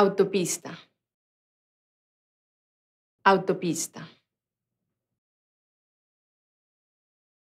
Autopista. Autopista.